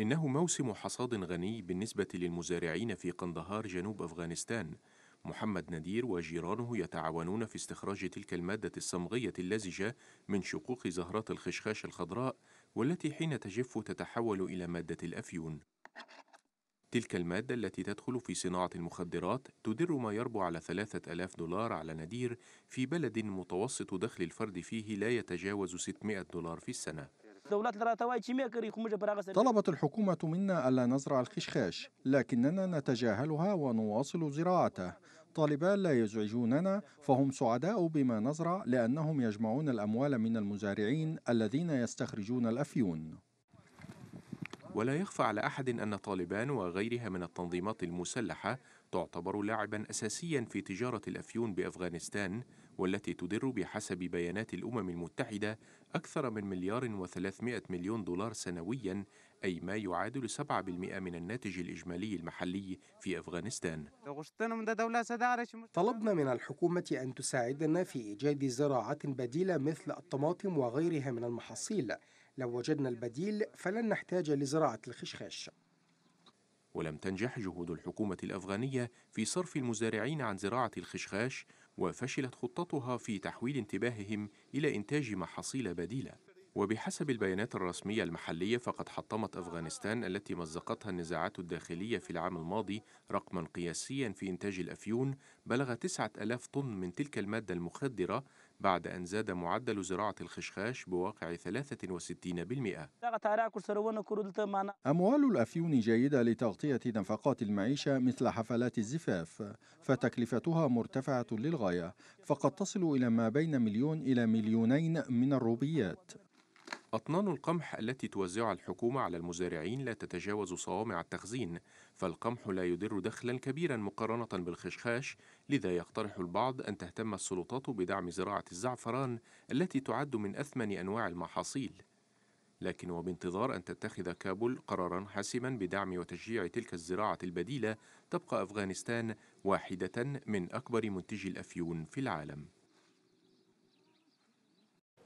إنه موسم حصاد غني بالنسبة للمزارعين في قندهار جنوب أفغانستان محمد ندير وجيرانه يتعاونون في استخراج تلك المادة الصمغية اللزجة من شقوق زهرات الخشخاش الخضراء والتي حين تجف تتحول إلى مادة الأفيون تلك المادة التي تدخل في صناعة المخدرات تدر ما يربو على 3000 دولار على ندير في بلد متوسط دخل الفرد فيه لا يتجاوز 600 دولار في السنة طلبت الحكومة منا ألا نزرع الخشخاش لكننا نتجاهلها ونواصل زراعته طالبان لا يزعجوننا فهم سعداء بما نزرع لأنهم يجمعون الأموال من المزارعين الذين يستخرجون الأفيون ولا يخفى على أحد أن طالبان وغيرها من التنظيمات المسلحة تعتبر لاعبا أساسيا في تجارة الأفيون بأفغانستان والتي تدر بحسب بيانات الأمم المتحدة أكثر من مليار وثلاثمائة مليون دولار سنويا أي ما يعادل 7% من الناتج الإجمالي المحلي في أفغانستان طلبنا من الحكومة أن تساعدنا في إيجاد زراعات بديلة مثل الطماطم وغيرها من المحاصيل لو وجدنا البديل فلن نحتاج لزراعة الخشخاش ولم تنجح جهود الحكومة الأفغانية في صرف المزارعين عن زراعة الخشخاش وفشلت خطتها في تحويل انتباههم إلى إنتاج محاصيل بديلة وبحسب البيانات الرسمية المحلية فقد حطمت أفغانستان التي مزقتها النزاعات الداخلية في العام الماضي رقما قياسيا في إنتاج الأفيون بلغ 9000 طن من تلك المادة المخدرة بعد أن زاد معدل زراعة الخشخاش بواقع 63% أموال الأفيون جيدة لتغطية نفقات المعيشة مثل حفلات الزفاف فتكلفتها مرتفعة للغاية فقد تصل إلى ما بين مليون إلى مليونين من الروبيات أطنان القمح التي توزعها الحكومة على المزارعين لا تتجاوز صوامع التخزين، فالقمح لا يدر دخلا كبيرا مقارنة بالخشخاش، لذا يقترح البعض أن تهتم السلطات بدعم زراعة الزعفران التي تعد من أثمن أنواع المحاصيل. لكن وبانتظار أن تتخذ كابول قرارا حاسما بدعم وتشجيع تلك الزراعة البديلة، تبقى أفغانستان واحدة من أكبر منتجي الأفيون في العالم.